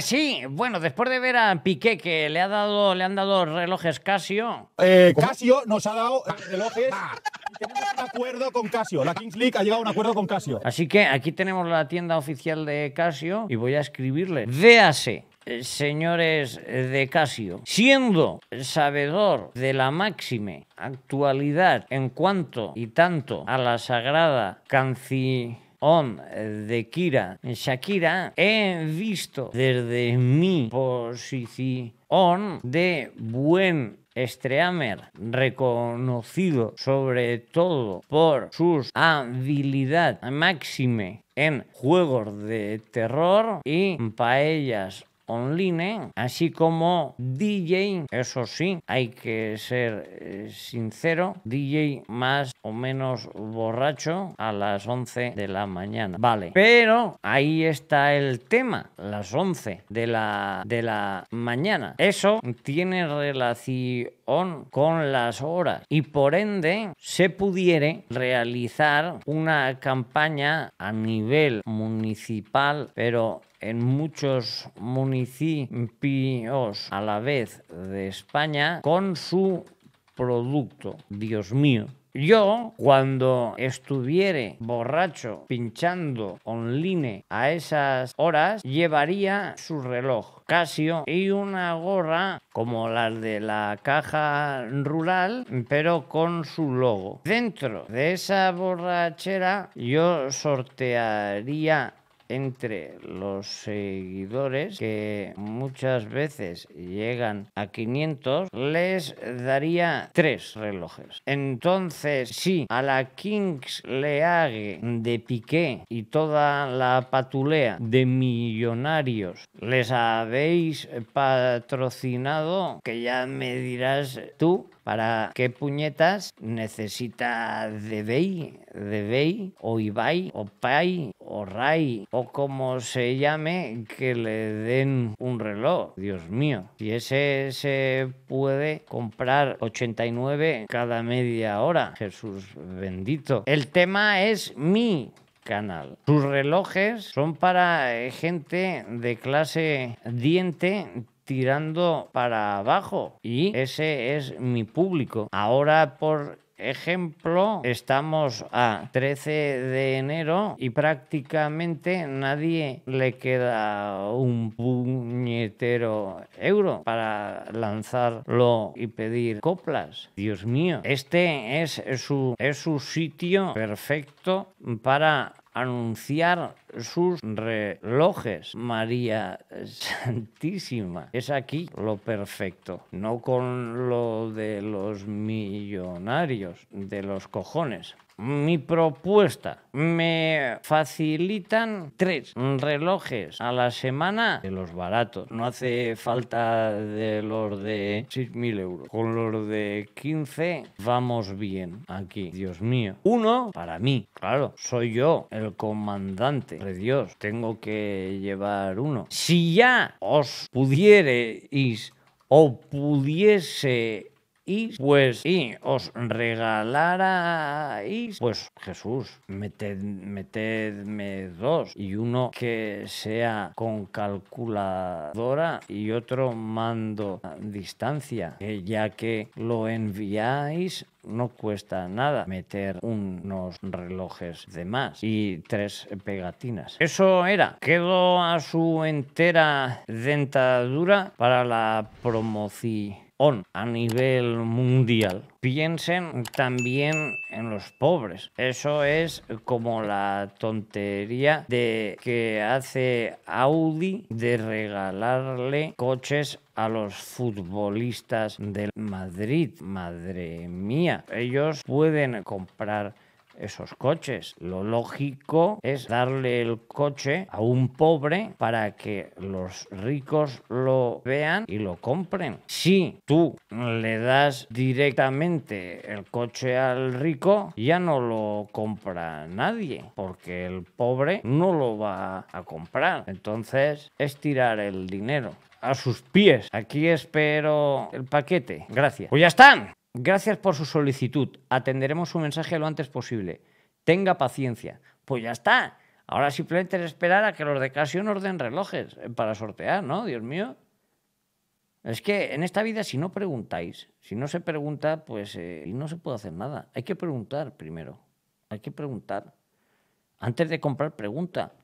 sí, bueno, después de ver a Piqué que le, ha dado, le han dado relojes Casio. Eh, Casio nos ha dado eh, relojes. y tenemos un acuerdo con Casio. La Kings League ha llegado a un acuerdo con Casio. Así que aquí tenemos la tienda oficial de Casio y voy a escribirle. Véase eh, señores de Casio, siendo sabedor de la máxima actualidad en cuanto y tanto a la sagrada canción. On eh, de Kira Shakira he visto desde mi posición de buen Streamer, reconocido sobre todo por su habilidad máxime en juegos de terror y paellas online, así como DJ, eso sí, hay que ser eh, sincero, DJ más o menos borracho a las 11 de la mañana. Vale, pero ahí está el tema, las 11 de la, de la mañana. Eso tiene relación con las horas y por ende se pudiere realizar una campaña a nivel municipal, pero en muchos municipios a la vez de España con su producto. Dios mío. Yo, cuando estuviere borracho pinchando online a esas horas, llevaría su reloj Casio y una gorra como las de la caja rural, pero con su logo. Dentro de esa borrachera yo sortearía entre los seguidores que muchas veces llegan a 500, les daría tres relojes. Entonces, si a la Kings le de Piqué y toda la patulea de millonarios les habéis patrocinado, que ya me dirás tú ¿Para qué puñetas necesita de Debey o Ibai o Pai o Rai, o como se llame que le den un reloj? Dios mío, si ese se puede comprar 89 cada media hora, Jesús bendito. El tema es mi canal. Sus relojes son para eh, gente de clase diente tirando para abajo y ese es mi público. Ahora por ejemplo, estamos a 13 de enero y prácticamente nadie le queda un puñetero euro para lanzarlo y pedir coplas. Dios mío, este es su, es su sitio perfecto para anunciar sus relojes, María santísima. Es aquí lo perfecto, no con lo de los millonarios, de los cojones. Mi propuesta, me facilitan tres relojes a la semana de los baratos. No hace falta de los de 6.000 euros. Con los de 15 vamos bien aquí, Dios mío. Uno para mí, claro, soy yo el comandante. De Dios, tengo que llevar uno. Si ja os pudiereis o pudiese pues y os regalarais pues Jesús metedme dos y uno que sea con calculadora y otro mando a distancia ya que lo enviáis no cuesta nada meter unos relojes de más y tres pegatinas. Eso era. Quedó a su entera dentadura para la promoción a nivel mundial piensen también en los pobres. Eso es como la tontería de que hace Audi de regalarle coches a los futbolistas del Madrid. Madre mía, ellos pueden comprar esos coches. Lo lógico es darle el coche a un pobre para que los ricos lo vean y lo compren. Si tú le das directamente el coche al rico, ya no lo compra nadie, porque el pobre no lo va a comprar. Entonces es tirar el dinero a sus pies. Aquí espero el paquete. Gracias. Pues ya están. Gracias por su solicitud. Atenderemos su mensaje lo antes posible. Tenga paciencia. Pues ya está. Ahora simplemente es esperar a que los de Casio orden relojes eh, para sortear, ¿no? Dios mío. Es que en esta vida si no preguntáis, si no se pregunta, pues eh, no se puede hacer nada. Hay que preguntar primero. Hay que preguntar. Antes de comprar, pregunta.